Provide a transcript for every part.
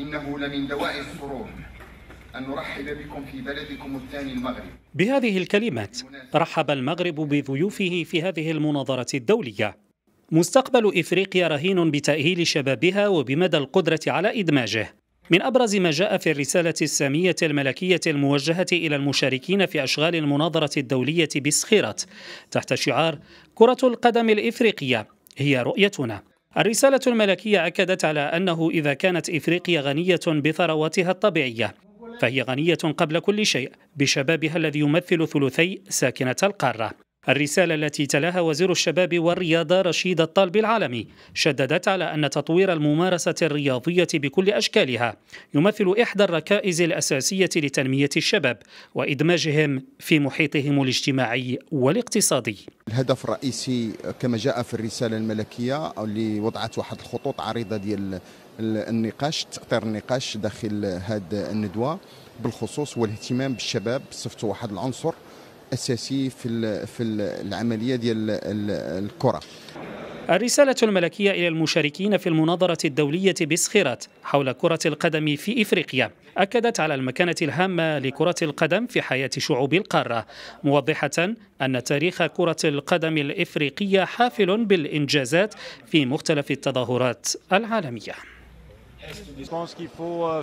إنه لمن دواء السرور أن نرحب بكم في بلدكم الثاني المغرب بهذه الكلمات رحب المغرب بضيوفه في هذه المناظرة الدولية مستقبل إفريقيا رهين بتأهيل شبابها وبمدى القدرة على إدماجه من أبرز ما جاء في الرسالة السامية الملكية الموجهة إلى المشاركين في أشغال المناظرة الدولية بسخيرات تحت شعار كرة القدم الإفريقية هي رؤيتنا الرسالة الملكية أكدت على أنه إذا كانت إفريقيا غنية بثرواتها الطبيعية فهي غنية قبل كل شيء بشبابها الذي يمثل ثلثي ساكنة القارة الرسالة التي تلاها وزير الشباب والرياضة رشيد الطالب العالمي شددت على أن تطوير الممارسة الرياضية بكل أشكالها يمثل إحدى الركائز الأساسية لتنمية الشباب وإدماجهم في محيطهم الاجتماعي والاقتصادي الهدف الرئيسي كما جاء في الرسالة الملكية اللي وضعت واحد الخطوط عريضة ديال النقاش تأطير النقاش داخل هذه الندوة بالخصوص والاهتمام بالشباب بصفته واحد العنصر اساسي في في العمليه ديال الكره الرسالة الملكية إلى المشاركين في المناظرة الدولية بسخيرات حول كرة القدم في إفريقيا أكدت على المكانة الهامة لكرة القدم في حياة شعوب القارة موضحة أن تاريخ كرة القدم الإفريقية حافل بالإنجازات في مختلف التظاهرات العالمية Euh,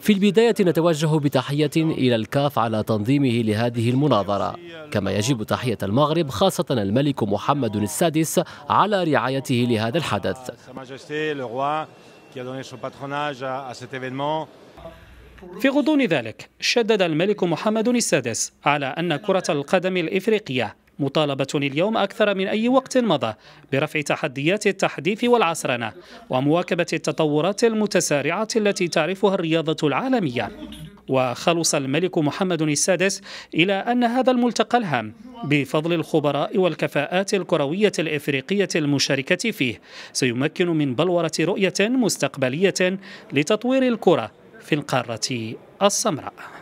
في البداية نتوجه بتحية إلى الكاف على تنظيمه لهذه المناظرة كما يجب تحية المغرب خاصة الملك محمد السادس على رعايته لهذا الحدث في غضون ذلك شدد الملك محمد السادس على أن كرة القدم الإفريقية مطالبة اليوم أكثر من أي وقت مضى برفع تحديات التحديث والعصرنة ومواكبة التطورات المتسارعة التي تعرفها الرياضة العالمية وخلص الملك محمد السادس إلى أن هذا الملتقى الهام بفضل الخبراء والكفاءات الكروية الإفريقية المشاركة فيه سيمكن من بلورة رؤية مستقبلية لتطوير الكرة في القارة السمراء